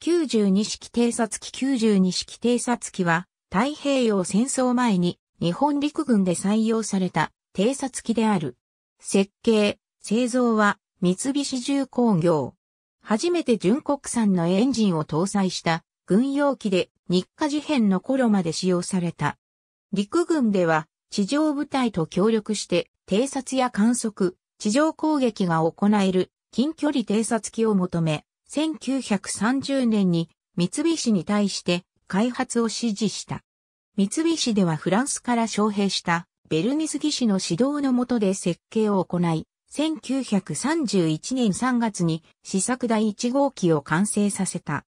92式偵察機92式偵察機は太平洋戦争前に日本陸軍で採用された偵察機である。設計、製造は三菱重工業。初めて純国産のエンジンを搭載した軍用機で日課事変の頃まで使用された。陸軍では地上部隊と協力して偵察や観測、地上攻撃が行える近距離偵察機を求め、1930年に三菱に対して開発を指示した。三菱ではフランスから招聘したベルニス技師の指導の下で設計を行い、1931年3月に試作第1号機を完成させた。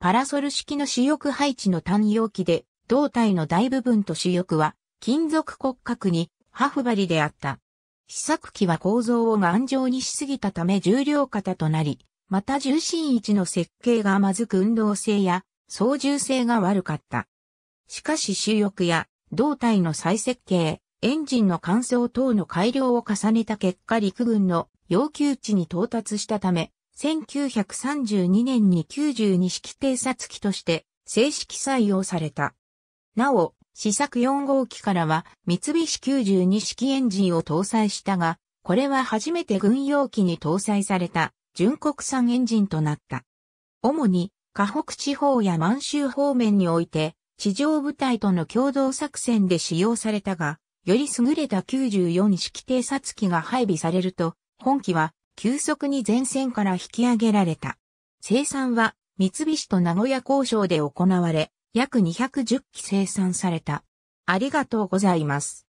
パラソル式の主翼配置の単容器で、胴体の大部分と主翼は金属骨格にハフバリであった。試作機は構造を頑丈にしすぎたため重量型となり、また重心位置の設計がまずく運動性や操縦性が悪かった。しかし主翼や胴体の再設計、エンジンの乾燥等の改良を重ねた結果陸軍の要求値に到達したため、1932年に92式偵察機として正式採用された。なお、試作4号機からは三菱92式エンジンを搭載したが、これは初めて軍用機に搭載された純国産エンジンとなった。主に、河北地方や満州方面において、地上部隊との共同作戦で使用されたが、より優れた94式偵察機が配備されると、本機は急速に前線から引き上げられた。生産は三菱と名古屋交渉で行われ、約210機生産された。ありがとうございます。